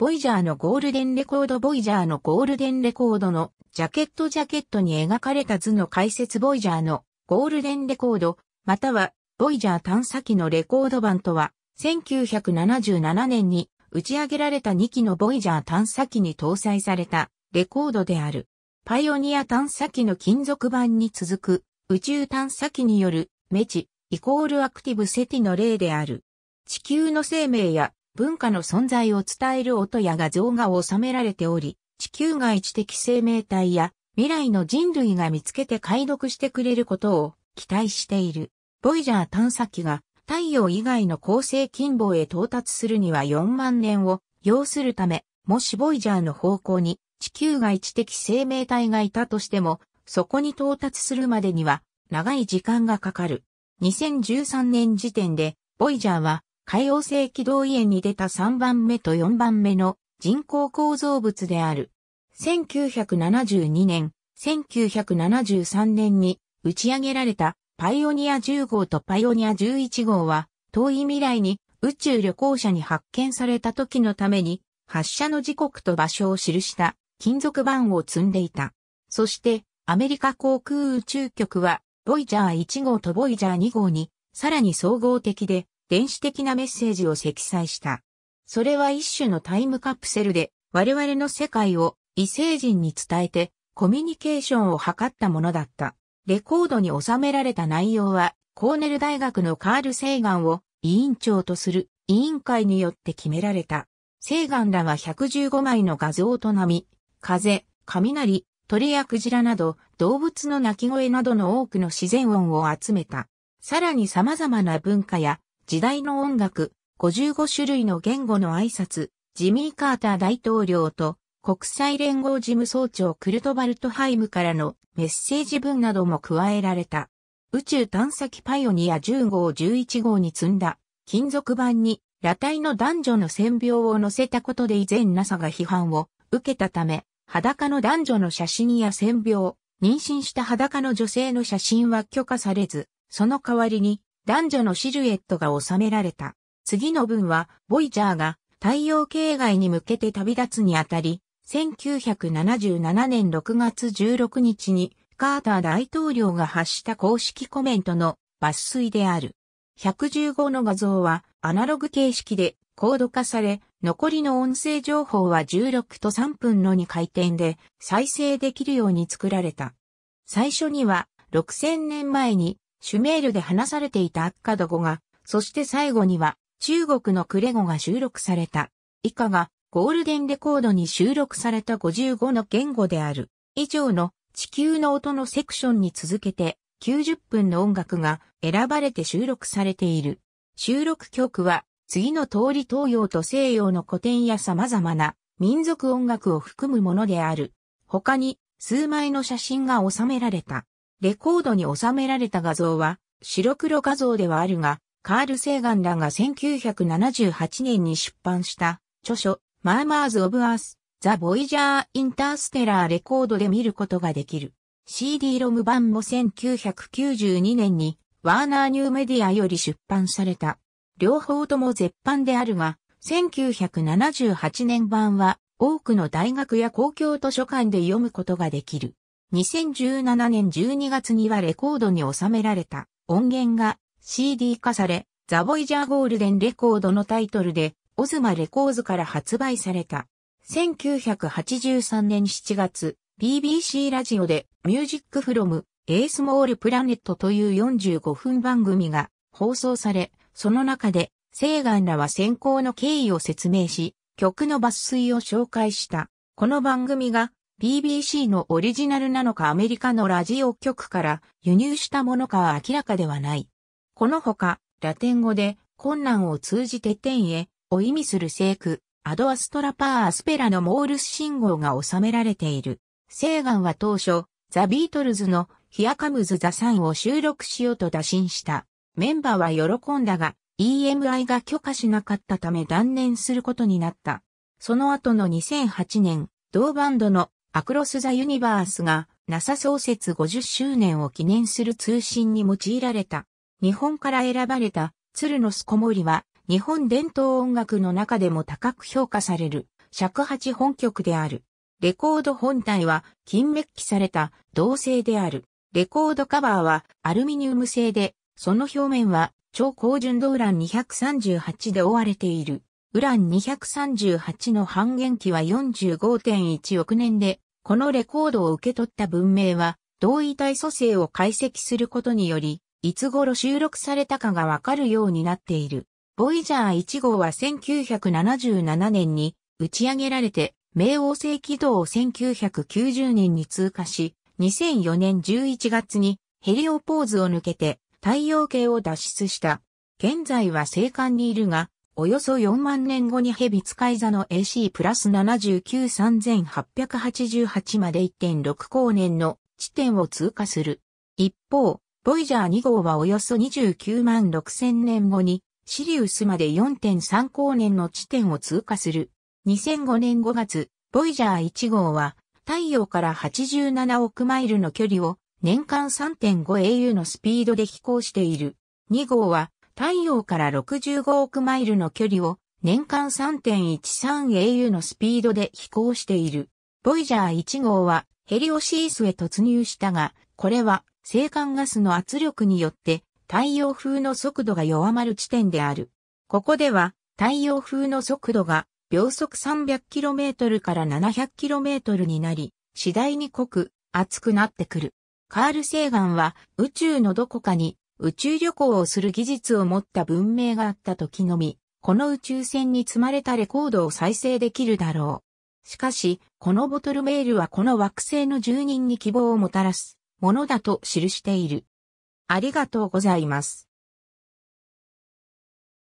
ボイジャーのゴールデンレコードボイジャーのゴールデンレコードのジャケットジャケットに描かれた図の解説ボイジャーのゴールデンレコード、またはボイジャー探査機のレコード版とは、1977年に打ち上げられた2機のボイジャー探査機に搭載されたレコードである。パイオニア探査機の金属版に続く宇宙探査機によるメチイコールアクティブセティの例である。地球の生命や文化の存在を伝える音や画像が収められており、地球外知的生命体や未来の人類が見つけて解読してくれることを期待している。ボイジャー探査機が太陽以外の恒星近傍へ到達するには4万年を要するため、もしボイジャーの方向に地球外知的生命体がいたとしても、そこに到達するまでには長い時間がかかる。2013年時点で、ボイジャーは海王星軌道園に出た3番目と4番目の人工構造物である。1972年、1973年に打ち上げられたパイオニア10号とパイオニア11号は遠い未来に宇宙旅行者に発見された時のために発射の時刻と場所を記した金属板を積んでいた。そしてアメリカ航空宇宙局はボイジャー1号とボイジャー2号にさらに総合的で電子的なメッセージを積載した。それは一種のタイムカプセルで、我々の世界を異星人に伝えて、コミュニケーションを図ったものだった。レコードに収められた内容は、コーネル大学のカール・セイガンを委員長とする委員会によって決められた。セイガンらは115枚の画像と波、風、雷、鳥やクジラなど動物の鳴き声などの多くの自然音を集めた。さらに様々な文化や時代の音楽、55種類の言語の挨拶、ジミー・カーター大統領と国際連合事務総長クルトバルトハイムからのメッセージ文なども加えられた。宇宙探査機パイオニア10号11号に積んだ金属板に裸体の男女の線描を載せたことで以前 NASA が批判を受けたため、裸の男女の写真や線描、妊娠した裸の女性の写真は許可されず、その代わりに男女のシルエットが収められた。次の文は、ボイジャーが太陽系外に向けて旅立つにあたり、1977年6月16日に、カーター大統領が発した公式コメントの抜粋である。115の画像はアナログ形式でコード化され、残りの音声情報は16と3分の2回転で再生できるように作られた。最初には6000年前にシュメールで話されていたアッカド語が、そして最後には中国のクレ語が収録された。以下がゴールデンレコードに収録された55の言語である。以上の地球の音のセクションに続けて90分の音楽が選ばれて収録されている。収録曲は次の通り東洋と西洋の古典や様々な民族音楽を含むものである。他に数枚の写真が収められた。レコードに収められた画像は、白黒画像ではあるが、カール・セーガンらが1978年に出版した著書、マーマーズ・オブ・アース、ザ・ボイジャー・インターステラー・レコードで見ることができる。CD ロム版も1992年にワーナーニューメディアより出版された。両方とも絶版であるが、1978年版は多くの大学や公共図書館で読むことができる。2017年12月にはレコードに収められた音源が CD 化され、ザ・ボイジャー・ゴールデン・レコードのタイトルで、オズマ・レコーズから発売された。1983年7月、BBC ラジオで、ミュージック・フロム・エース・モール・プラネットという45分番組が放送され、その中で、セーガンらは選考の経緯を説明し、曲の抜粋を紹介した。この番組が BBC のオリジナルなのかアメリカのラジオ局から輸入したものかは明らかではない。このほか、ラテン語で困難を通じて天へを意味する聖句、アドアストラパーアスペラのモールス信号が収められている。セーガンは当初、ザ・ビートルズのヒアカムズ・ザ・サンを収録しようと打診した。メンバーは喜んだが、EMI が許可しなかったため断念することになった。その後の2008年、同バンドのアクロス・ザ・ユニバースが NASA 創設50周年を記念する通信に用いられた。日本から選ばれた鶴のすこもりは日本伝統音楽の中でも高く評価される尺八本曲である。レコード本体は金メッキされた銅製である。レコードカバーはアルミニウム製で、その表面は超高純銅欄238で覆われている。ウラン238の半減期は45.1億年で、このレコードを受け取った文明は、同位体組成を解析することにより、いつ頃収録されたかがわかるようになっている。ボイジャー1号は1977年に打ち上げられて、冥王星軌道を1990年に通過し、2004年11月にヘリオポーズを抜けて太陽系を脱出した。現在は生還にいるが、およそ4万年後にヘビ使い座の AC プラス793,888まで1.6光年の地点を通過する。一方、ボイジャー2号はおよそ29万6000年後にシリウスまで4.3光年の地点を通過する。2005年5月、ボイジャー1号は太陽から87億マイルの距離を年間3.5 au のスピードで飛行している。2号は太陽から65億マイルの距離を年間 3.13au のスピードで飛行している。ボイジャー1号はヘリオシースへ突入したが、これは青函ガスの圧力によって太陽風の速度が弱まる地点である。ここでは太陽風の速度が秒速 300km から 700km になり、次第に濃く、熱くなってくる。カール・セーガンは宇宙のどこかに宇宙旅行をする技術を持った文明があった時のみ、この宇宙船に積まれたレコードを再生できるだろう。しかし、このボトルメールはこの惑星の住人に希望をもたらすものだと記している。ありがとうございます。